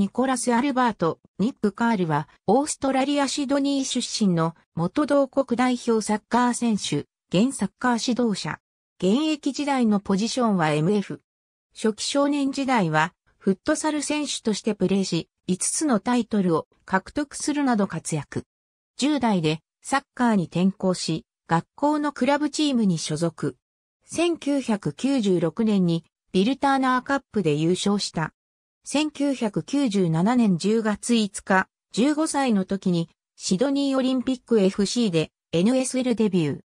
ニコラス・アルバート、ニック・カールは、オーストラリア・シドニー出身の元同国代表サッカー選手、現サッカー指導者。現役時代のポジションは MF。初期少年時代は、フットサル選手としてプレーし、5つのタイトルを獲得するなど活躍。10代でサッカーに転向し、学校のクラブチームに所属。1996年にビルターナーカップで優勝した。1997年10月5日、15歳の時にシドニーオリンピック FC で NSL デビュー。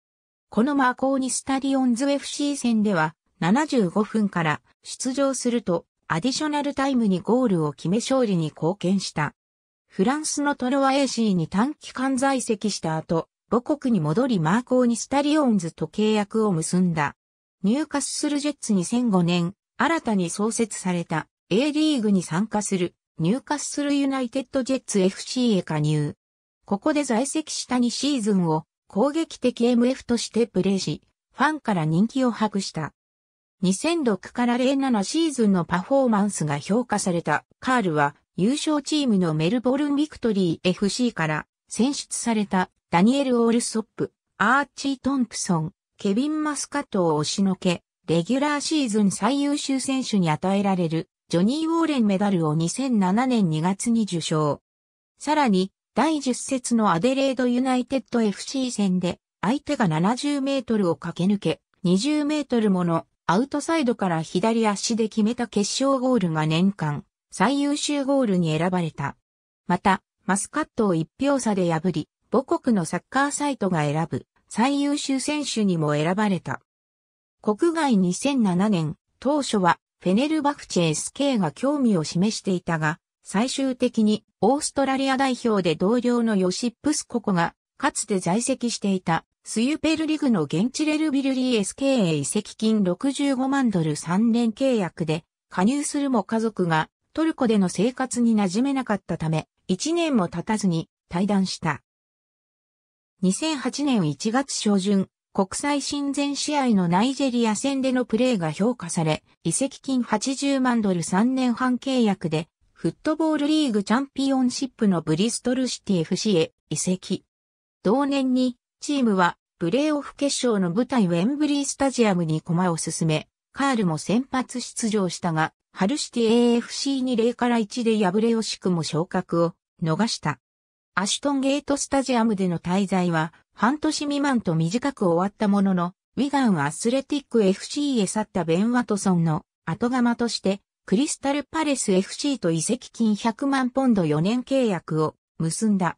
このマーコーニスタディオンズ FC 戦では75分から出場するとアディショナルタイムにゴールを決め勝利に貢献した。フランスのトロワ AC に短期間在籍した後、母国に戻りマーコーニスタリオンズと契約を結んだ。入荷するジェッツ2005年、新たに創設された A リーグに参加するニューカッスルユナイテッドジェッツ FC へ加入。ここで在籍した2シーズンを攻撃的 MF としてプレーし、ファンから人気を博した。2006から07シーズンのパフォーマンスが評価されたカールは優勝チームのメルボルンビクトリー FC から選出されたダニエル・オールソップ、アーチー・トンプソン、ケビン・マスカットを押しのけ、レギュラーシーズン最優秀選手に与えられるジョニー・ウォーレンメダルを2007年2月に受賞。さらに、第10節のアデレードユナイテッド FC 戦で、相手が70メートルを駆け抜け、20メートルものアウトサイドから左足で決めた決勝ゴールが年間最優秀ゴールに選ばれた。また、マスカットを一票差で破り、母国のサッカーサイトが選ぶ最優秀選手にも選ばれた。国外2007年、当初はフェネルバフチェ SK が興味を示していたが、最終的にオーストラリア代表で同僚のヨシップスココが、かつて在籍していたスユペルリグの現地レルビルリー SK へ移籍金65万ドル3年契約で加入するも家族がトルコでの生活に馴染めなかったため、1年も経たずに退団した。2008年1月初旬、国際親善試合のナイジェリア戦でのプレーが評価され、移籍金80万ドル3年半契約で、フットボールリーグチャンピオンシップのブリストルシティ FC へ移籍。同年に、チームは、プレーオフ決勝の舞台ウェンブリースタジアムに駒を進め、カールも先発出場したが、ハルシティ AFC に0から1で敗れ惜しくも昇格を逃した。アシュトンゲートスタジアムでの滞在は半年未満と短く終わったものの、ウィガンアスレティック FC へ去ったベン・ワトソンの後釜として、クリスタルパレス FC と移籍金100万ポンド4年契約を結んだ。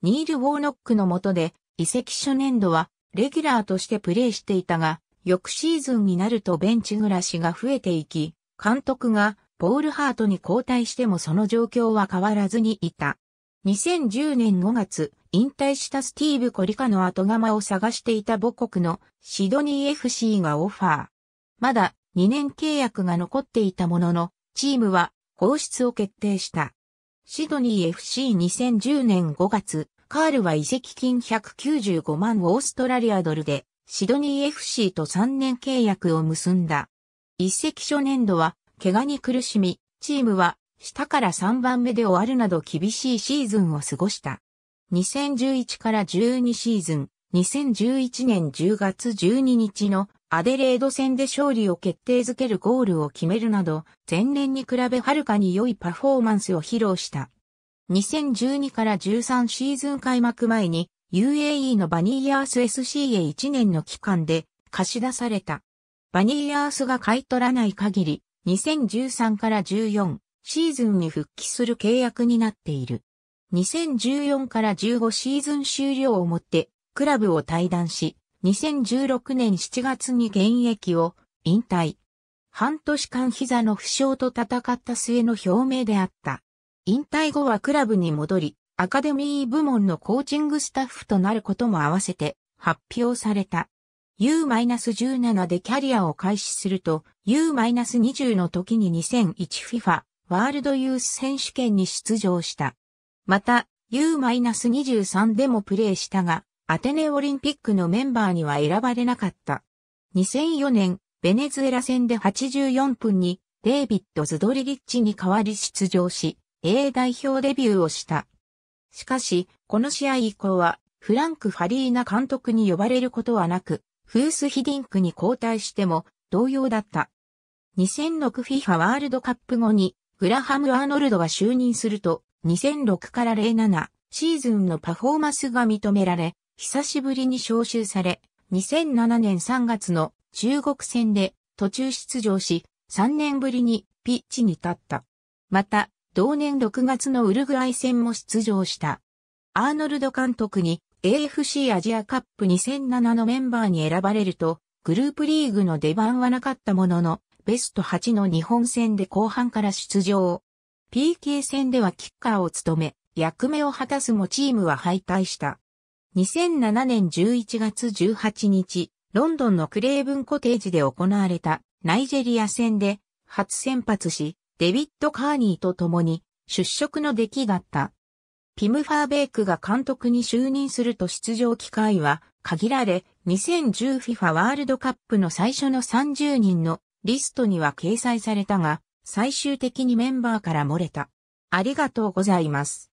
ニール・ウォーノックの下で移籍初年度はレギュラーとしてプレーしていたが、翌シーズンになるとベンチ暮らしが増えていき、監督がポールハートに交代してもその状況は変わらずにいた。2010年5月、引退したスティーブ・コリカの後釜を探していた母国のシドニー FC がオファー。まだ2年契約が残っていたものの、チームは放出を決定した。シドニー FC2010 年5月、カールは移籍金195万オーストラリアドルで、シドニー FC と3年契約を結んだ。移籍初年度は、怪我に苦しみ、チームは下から3番目で終わるなど厳しいシーズンを過ごした。2011から12シーズン、2011年10月12日のアデレード戦で勝利を決定づけるゴールを決めるなど、前年に比べはるかに良いパフォーマンスを披露した。2012から13シーズン開幕前に UAE のバニーヤース SC へ1年の期間で貸し出された。バニーヤースが買い取らない限り、2013から14、シーズンに復帰する契約になっている。2014から15シーズン終了をもってクラブを退団し、2016年7月に現役を引退。半年間膝の負傷と戦った末の表明であった。引退後はクラブに戻り、アカデミー部門のコーチングスタッフとなることも合わせて発表された。U-17 でキャリアを開始すると、U-20 の時に 2001FIFA ワールドユース選手権に出場した。また、U-23 でもプレーしたが、アテネオリンピックのメンバーには選ばれなかった。2004年、ベネズエラ戦で84分に、デイビッド・ズドリリッチに代わり出場し、A 代表デビューをした。しかし、この試合以降は、フランク・ファリーナ監督に呼ばれることはなく、フース・ヒディンクに交代しても同様だった。2006 FIFA ワールドカップ後にグラハム・アーノルドは就任すると、2006から07シーズンのパフォーマンスが認められ、久しぶりに招集され、2007年3月の中国戦で途中出場し、3年ぶりにピッチに立った。また、同年6月のウルグアイ戦も出場した。アーノルド監督に AFC アジアカップ2007のメンバーに選ばれると、グループリーグの出番はなかったものの、ベスト8の日本戦で後半から出場。PK 戦ではキッカーを務め、役目を果たすもチームは敗退した。2007年11月18日、ロンドンのクレーブンコテージで行われたナイジェリア戦で初先発し、デビッド・カーニーと共に出色の出来だった。ピム・ファーベイクが監督に就任すると出場機会は限られ、2 0 1 0フィファワールドカップの最初の30人のリストには掲載されたが、最終的にメンバーから漏れた。ありがとうございます。